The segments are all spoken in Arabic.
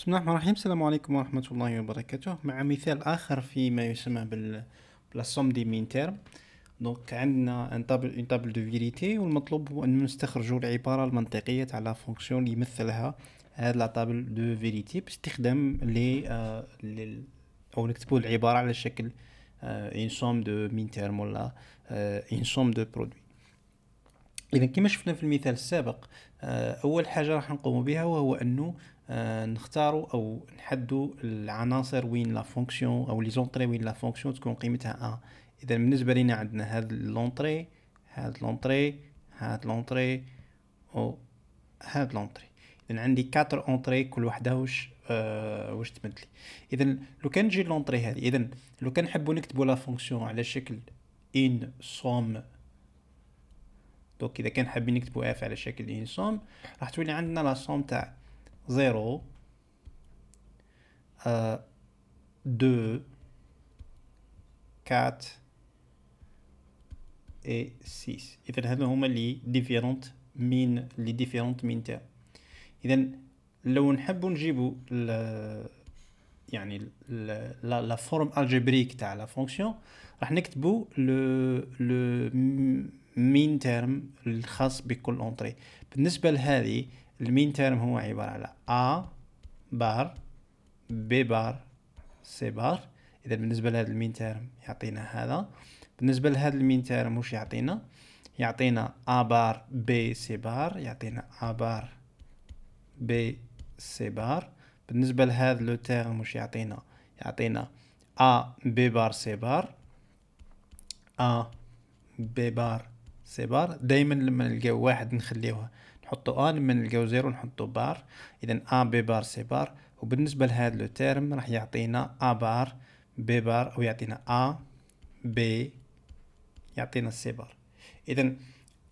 بسم الله الرحمن الرحيم السلام عليكم ورحمة الله وبركاته مع مثال آخر في ما يسمى بال بالسوم دي مين تيرم دونك عندنا ان طابل ان طابل دو فيريتي والمطلوب هو ان نستخرجوا العبارة المنطقية تاع لا فونكسيون اللي يمثلها هاد لا طابل دو فيريتي باستخدام لي او نكتبوا العبارة على شكل اون سوم دو مين تيرم ولا اون سوم دو برودوي اذا كما شفنا في المثال السابق آه، اول حاجه راح نقوم بها وهو انه آه، نختاروا او نحدوا العناصر وين لا فونكسيون او لي زونطري وين لا فونكسيون تكون قيمتها ان اذا بالنسبه لنا عندنا هاد لونطري هاد لونطري هاد لونطري او هاد لونطري اذا عندي كاتر اونطري كل وحده واش أه واش تمدلي اذا لو كان نجي لونطري هذه اذا لو كان نحبوا نكتبوا لا فونكسيون على شكل ان سوم دونك اذا كان حابين اف على شكل ان سوم راح تولي عندنا لا سوم تاع زيرو 2 آه، دو كات اي سيس اذا هذو هما لي ديفيرونت مين لي ديفيرونت مين تاع اذا لو نحبو نجيبو يعني لا لا فورم الجبريك تاع لا فونكسيون راح نكتبو لو لو مين تيرم الخاص بكل اونتري بالنسبه لهذه المين تيرم هو عباره على ا بار بي بار سي بار اذا بالنسبه لهذا المين تيرم يعطينا هذا بالنسبه لهذا المين تيرم وش يعطينا يعطينا ا بار بي سي بار يعطينا ا بار بي سي بار بالنسبه لهذا لو تيرم وش يعطينا يعطينا ا بي بار سي بار ا بي بار سي بار دايما لما نلقاو واحد نخليوها نحطو ا لما نلقاو زيرو نحطو بار اذا ا بي بار سي بار وبالنسبه لهذا لو تيرم راح يعطينا ا بار بي بار او يعطينا ا بي يعطينا سي بار اذا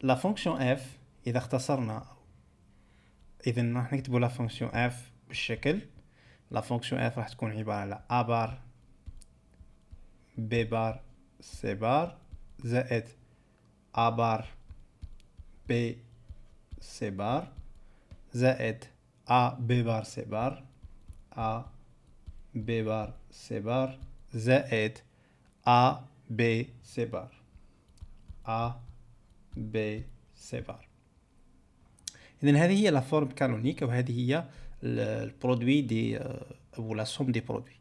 لا فونكسيون اف اذا اختصرنا اذا راح نكتبوا لا فونكسيون اف بالشكل لا فونكسيون اف راح تكون عباره على ا بار بي بار سي بار زائد بار ب سي بار زائد ا ب بار سي بار ا ب بار سي بار زائد ا ب سي بار ا ب سي بار اذا هذه هي لا فورم كانونيك وهذه هي البرودوي دي او لا سوم دي برودوي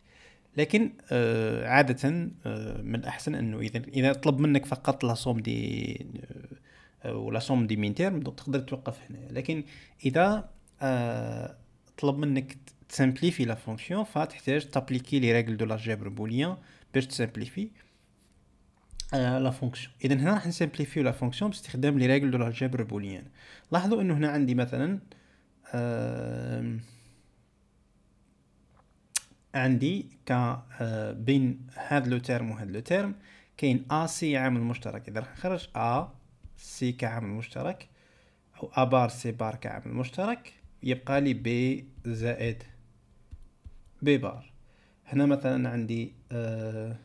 لكن آه، عادة آه، من الأحسن أنه إذا إذا طلب منك فقط لاسوم دي آه، ولا صوم دي مينتيرم تقدر توقف هنا لكن إذا طلب منك تسمبليفي لا فونكسيون فتحتاج تابليكي لي ريغل دو لاجيبر بوليان باش تسمبليفي لا فونكسيون اذا هنا راح نسمبليفيو لا فونكسيون باستخدام لي ريغل دو لاجيبر بوليان لاحظوا انه هنا عندي مثلا آه عندي ك آه، بين هاد لو تيرم وهاد لو تيرم كاين ا سي عامل مشترك اذا راح نخرج ا سي كعامل مشترك او ا بار سي بار كعامل مشترك يبقى لي بي زائد بي بار هنا مثلا عندي آه،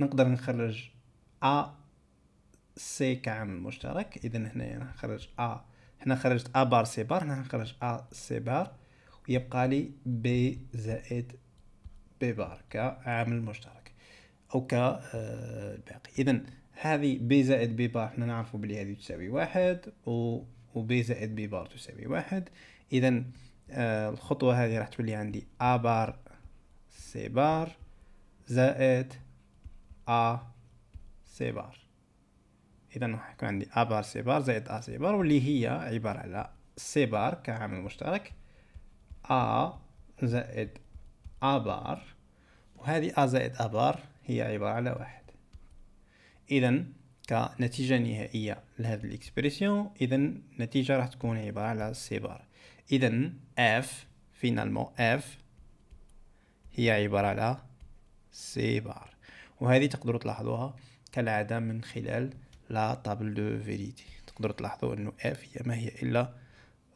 نقدر نخرج ا سي كعامل مشترك اذا هنا نخرج ا هنا خرجت ا بار سي بار هنا نخرج ا سي بار ويبقى لي بي زائد بي بار كعامل مشترك او آه، الباقي اذا هذه بي زائد بي بار حنا نعرفو بلي هذه تساوي واحد و وبي زائد بي بار تساوي واحد اذا آه، الخطوة هذه راح تولي عندي ا بار سي بار زائد ا سي بار اذا راح يكون عندي ا بار سي بار زائد ا سي بار واللي هي عبارة على سي بار كعامل مشترك ا زائد ا بار وهذه ا زائد ا بار هي عبارة على واحد اذا كنتيجة نهائية لهذه الاكسبريسيون اذا النتيجة راح تكون عبارة على سي بار اذا اف فينالمون اف هي عبارة على سي بار وهذه تقدروا تلاحظوها كالعادة من خلال لا طابل دو فيريتي تقدروا تلاحظوا انه اف هي ما هي الا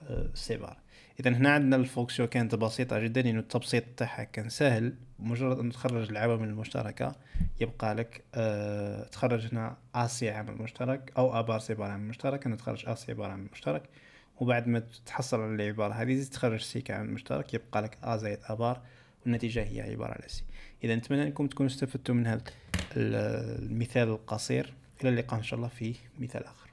آه، سي بار اذا هنا عندنا الفونكسيون كانت بسيطه جدا انه التبسيط تاعها كان سهل مجرد ان تخرج العوامل المشتركه يبقى لك أه تخرج هنا اسي عامل مشترك او ابار سي بار عامل مشترك انا تخرج اسي بار عامل مشترك وبعد ما تحصل على العبارة هذه تخرج سي كعامل مشترك يبقى لك ا زائد ابار والنتيجة هي عبارة على سي إذا نتمنى أنكم تكونوا استفدتوا من هذا المثال القصير الى اللقاء ان شاء الله في مثال اخر